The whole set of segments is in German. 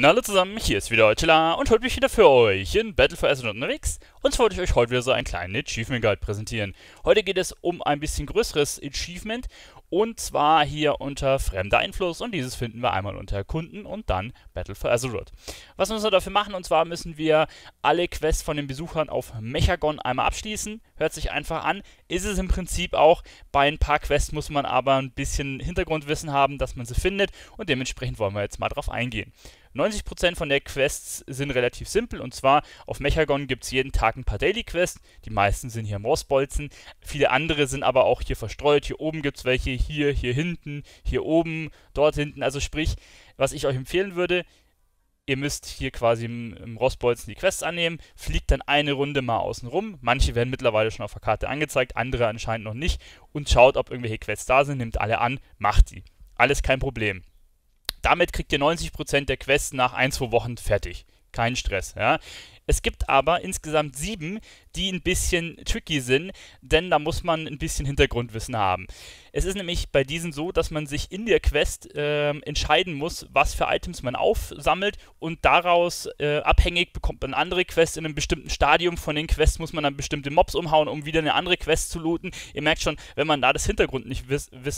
Hallo zusammen, hier ist wieder Eutela und heute bin ich wieder für euch in Battle for Azeroth unterwegs und zwar wollte ich euch heute wieder so einen kleinen Achievement Guide präsentieren. Heute geht es um ein bisschen größeres Achievement und zwar hier unter fremder Einfluss und dieses finden wir einmal unter Kunden und dann Battle for Azeroth. Was müssen wir dafür machen? Und zwar müssen wir alle Quests von den Besuchern auf Mechagon einmal abschließen. Hört sich einfach an. Ist es im Prinzip auch. Bei ein paar Quests muss man aber ein bisschen Hintergrundwissen haben, dass man sie findet und dementsprechend wollen wir jetzt mal drauf eingehen. 90% von der Quests sind relativ simpel und zwar auf Mechagon gibt es jeden Tag ein paar Daily Quests. Die meisten sind hier im Rossbolzen. Viele andere sind aber auch hier verstreut. Hier oben gibt es welche, hier, hier hinten, hier oben, dort hinten. Also sprich, was ich euch empfehlen würde, ihr müsst hier quasi im, im Rossbolzen die Quests annehmen, fliegt dann eine Runde mal außen rum. Manche werden mittlerweile schon auf der Karte angezeigt, andere anscheinend noch nicht und schaut, ob irgendwelche Quests da sind, nehmt alle an, macht die. Alles kein Problem. Damit kriegt ihr 90% der Quests nach ein, zwei Wochen fertig. Kein Stress. Ja. Es gibt aber insgesamt sieben, die ein bisschen tricky sind, denn da muss man ein bisschen Hintergrundwissen haben. Es ist nämlich bei diesen so, dass man sich in der Quest äh, entscheiden muss, was für Items man aufsammelt und daraus äh, abhängig bekommt man andere Quests. In einem bestimmten Stadium von den Quests muss man dann bestimmte Mobs umhauen, um wieder eine andere Quest zu looten. Ihr merkt schon, wenn man da das Hintergrundwissen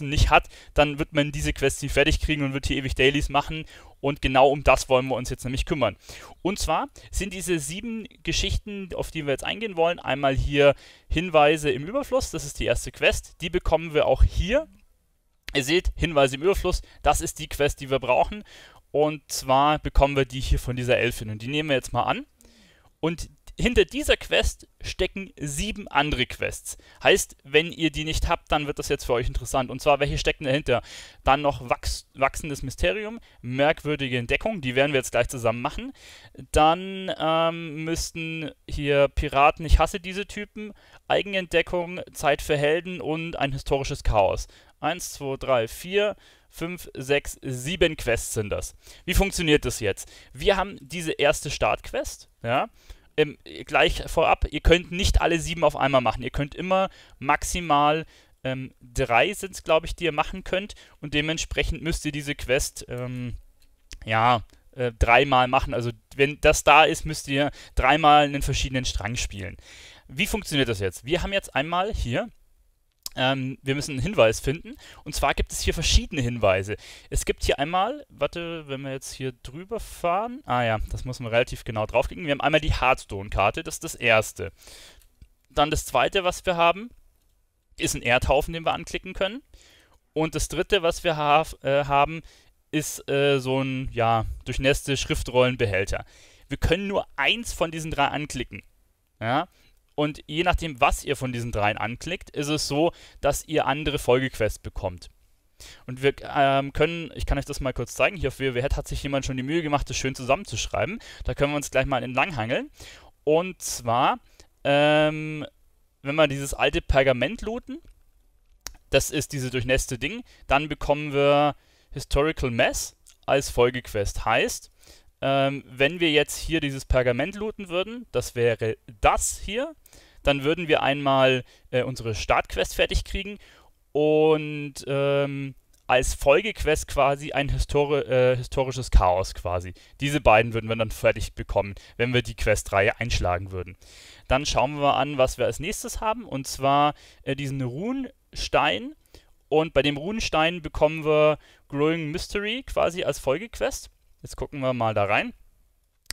nicht, nicht hat, dann wird man diese Quests nicht fertig kriegen und wird hier ewig Dailies machen und genau um das wollen wir uns jetzt nämlich kümmern. Und zwar sind diese sieben Geschichten, auf die wir jetzt eingehen wollen, einmal hier Hinweise im Überfluss, das ist die erste Quest, die bekommen wir auch hier. Ihr seht, Hinweise im Überfluss, das ist die Quest, die wir brauchen. Und zwar bekommen wir die hier von dieser Elfin und die nehmen wir jetzt mal an. Und hinter dieser Quest stecken sieben andere Quests. Heißt, wenn ihr die nicht habt, dann wird das jetzt für euch interessant. Und zwar, welche stecken dahinter? Dann noch wachs wachsendes Mysterium, merkwürdige Entdeckung, die werden wir jetzt gleich zusammen machen. Dann ähm, müssten hier Piraten, ich hasse diese Typen, Eigenentdeckung, Zeit für Helden und ein historisches Chaos. Eins, zwei, drei, vier. 5, 6, 7 Quests sind das. Wie funktioniert das jetzt? Wir haben diese erste Startquest, ja, ähm, gleich vorab, ihr könnt nicht alle sieben auf einmal machen. Ihr könnt immer maximal ähm, drei sind es, glaube ich, die ihr machen könnt. Und dementsprechend müsst ihr diese Quest, ähm, ja, äh, dreimal machen. Also wenn das da ist, müsst ihr dreimal einen verschiedenen Strang spielen. Wie funktioniert das jetzt? Wir haben jetzt einmal hier ähm, wir müssen einen Hinweis finden. Und zwar gibt es hier verschiedene Hinweise. Es gibt hier einmal, warte, wenn wir jetzt hier drüber fahren. Ah ja, das muss man relativ genau draufklicken. Wir haben einmal die Hearthstone-Karte, das ist das erste. Dann das zweite, was wir haben, ist ein Erdhaufen, den wir anklicken können. Und das dritte, was wir ha äh, haben, ist äh, so ein, ja, durchnässte Schriftrollenbehälter. Wir können nur eins von diesen drei anklicken. Ja, und je nachdem, was ihr von diesen dreien anklickt, ist es so, dass ihr andere Folgequests bekommt. Und wir ähm, können, ich kann euch das mal kurz zeigen, hier auf WWH hat sich jemand schon die Mühe gemacht, das schön zusammenzuschreiben. Da können wir uns gleich mal entlanghangeln. Und zwar, ähm, wenn wir dieses alte Pergament looten, das ist diese durchnässte Ding, dann bekommen wir Historical Mess als Folgequest. Heißt, ähm, wenn wir jetzt hier dieses Pergament looten würden, das wäre das hier, dann würden wir einmal äh, unsere Startquest fertig kriegen und ähm, als Folgequest quasi ein Histori äh, historisches Chaos quasi. Diese beiden würden wir dann fertig bekommen, wenn wir die Questreihe einschlagen würden. Dann schauen wir mal an, was wir als nächstes haben, und zwar äh, diesen Runenstein. Und bei dem Runenstein bekommen wir Growing Mystery quasi als Folgequest. Jetzt gucken wir mal da rein.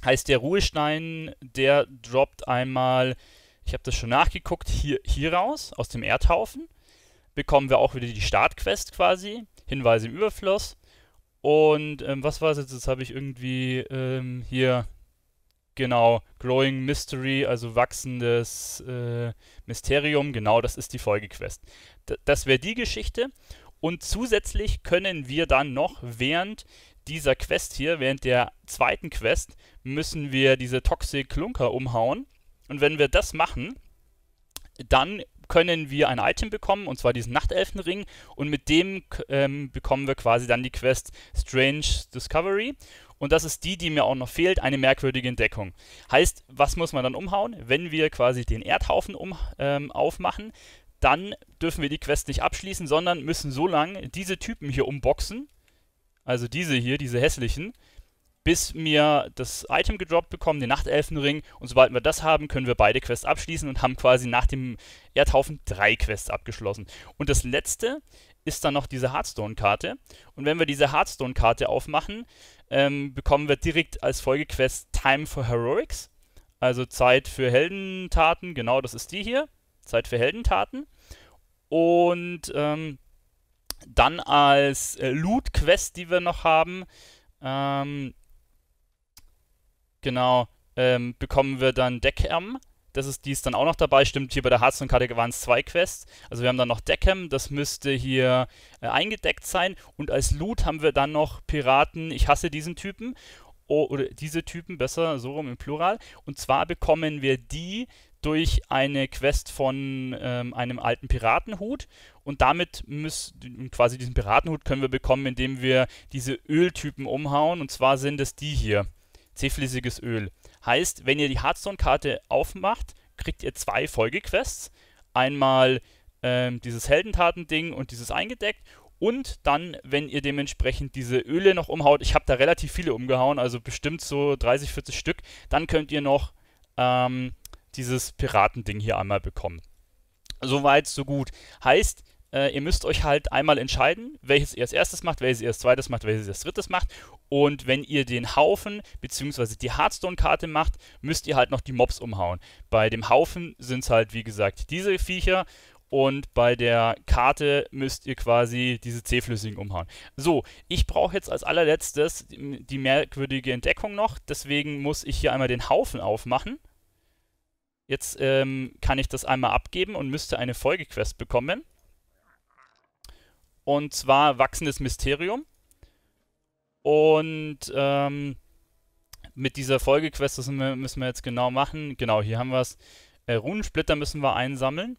Heißt der Ruhestein, der droppt einmal, ich habe das schon nachgeguckt, hier, hier raus, aus dem Erdhaufen. Bekommen wir auch wieder die Startquest quasi, Hinweise im Überfluss. Und ähm, was war es jetzt? Jetzt habe ich irgendwie ähm, hier, genau, Growing Mystery, also wachsendes äh, Mysterium. Genau, das ist die Folgequest. D das wäre die Geschichte. Und zusätzlich können wir dann noch, während dieser Quest hier, während der zweiten Quest, müssen wir diese Toxic Klunker umhauen. Und wenn wir das machen, dann können wir ein Item bekommen, und zwar diesen Nachtelfenring. Und mit dem ähm, bekommen wir quasi dann die Quest Strange Discovery. Und das ist die, die mir auch noch fehlt, eine merkwürdige Entdeckung. Heißt, was muss man dann umhauen? Wenn wir quasi den Erdhaufen um, ähm, aufmachen, dann dürfen wir die Quest nicht abschließen, sondern müssen so lange diese Typen hier umboxen also diese hier, diese hässlichen, bis wir das Item gedroppt bekommen, den Nachtelfenring. Und sobald wir das haben, können wir beide Quests abschließen und haben quasi nach dem Erdhaufen drei Quests abgeschlossen. Und das letzte ist dann noch diese Hearthstone-Karte. Und wenn wir diese Hearthstone-Karte aufmachen, ähm, bekommen wir direkt als Folgequest Time for Heroics. Also Zeit für Heldentaten. Genau, das ist die hier. Zeit für Heldentaten. Und ähm, dann als äh, Loot-Quest, die wir noch haben, ähm, genau, ähm, bekommen wir dann Deckham. Das ist, die ist dann auch noch dabei. Stimmt, hier bei der Hearthstone-Karte waren es zwei Quests. Also wir haben dann noch Deckham, das müsste hier äh, eingedeckt sein. Und als Loot haben wir dann noch Piraten, ich hasse diesen Typen. Oh, oder diese Typen, besser so rum im Plural. Und zwar bekommen wir die, durch eine Quest von ähm, einem alten Piratenhut und damit müssen quasi diesen Piratenhut können wir bekommen, indem wir diese Öltypen umhauen und zwar sind es die hier. Zähflüssiges Öl. Heißt, wenn ihr die Hearthstone-Karte aufmacht, kriegt ihr zwei Folgequests. Einmal ähm, dieses Heldentaten-Ding und dieses eingedeckt und dann, wenn ihr dementsprechend diese Öle noch umhaut, ich habe da relativ viele umgehauen, also bestimmt so 30, 40 Stück, dann könnt ihr noch ähm, dieses Piratending hier einmal bekommen. Soweit, so gut. Heißt, äh, ihr müsst euch halt einmal entscheiden, welches ihr als erstes macht, welches ihr als zweites macht, welches ihr als drittes macht. Und wenn ihr den Haufen bzw. die Hearthstone-Karte macht, müsst ihr halt noch die Mobs umhauen. Bei dem Haufen sind es halt, wie gesagt, diese Viecher. Und bei der Karte müsst ihr quasi diese C-Flüssigen umhauen. So, ich brauche jetzt als allerletztes die merkwürdige Entdeckung noch. Deswegen muss ich hier einmal den Haufen aufmachen. Jetzt ähm, kann ich das einmal abgeben und müsste eine Folgequest bekommen. Und zwar wachsendes Mysterium. Und ähm, mit dieser Folgequest, das müssen wir, jetzt genau machen. Genau, hier haben wir es. Äh, Runensplitter müssen wir einsammeln.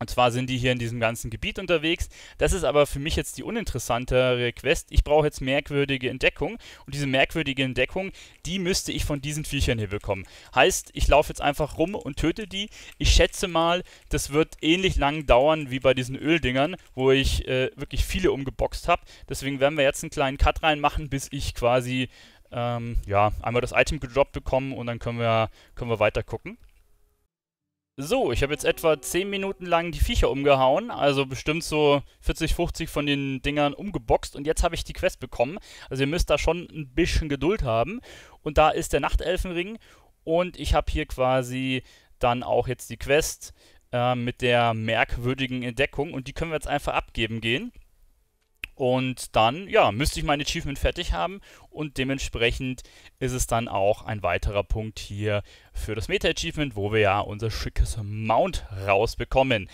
Und zwar sind die hier in diesem ganzen Gebiet unterwegs. Das ist aber für mich jetzt die uninteressantere Quest. Ich brauche jetzt merkwürdige Entdeckung. Und diese merkwürdige Entdeckung, die müsste ich von diesen Viechern hier bekommen. Heißt, ich laufe jetzt einfach rum und töte die. Ich schätze mal, das wird ähnlich lang dauern wie bei diesen Öldingern, wo ich äh, wirklich viele umgeboxt habe. Deswegen werden wir jetzt einen kleinen Cut reinmachen, bis ich quasi ähm, ja, einmal das Item gedroppt bekomme und dann können wir, können wir weiter gucken. So, ich habe jetzt etwa 10 Minuten lang die Viecher umgehauen, also bestimmt so 40, 50 von den Dingern umgeboxt und jetzt habe ich die Quest bekommen. Also ihr müsst da schon ein bisschen Geduld haben. Und da ist der Nachtelfenring und ich habe hier quasi dann auch jetzt die Quest äh, mit der merkwürdigen Entdeckung und die können wir jetzt einfach abgeben gehen. Und dann, ja, müsste ich mein Achievement fertig haben und dementsprechend ist es dann auch ein weiterer Punkt hier für das Meta-Achievement, wo wir ja unser schickes Mount rausbekommen.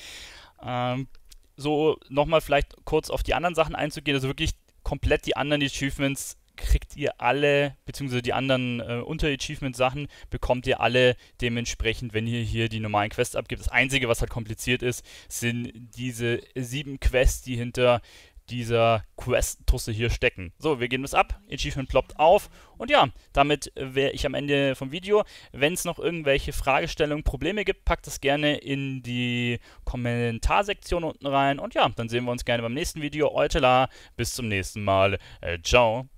Ähm, so nochmal vielleicht kurz auf die anderen Sachen einzugehen, also wirklich komplett die anderen Achievements kriegt ihr alle, beziehungsweise die anderen äh, Unter-Achievement-Sachen bekommt ihr alle dementsprechend, wenn ihr hier die normalen Quests abgibt. Das Einzige, was halt kompliziert ist, sind diese sieben Quests, die hinter dieser Quest-Tusse hier stecken. So, wir geben das ab, Achievement ploppt auf und ja, damit wäre ich am Ende vom Video. Wenn es noch irgendwelche Fragestellungen, Probleme gibt, packt das gerne in die Kommentarsektion unten rein und ja, dann sehen wir uns gerne beim nächsten Video. Eutela, bis zum nächsten Mal. Äh, ciao.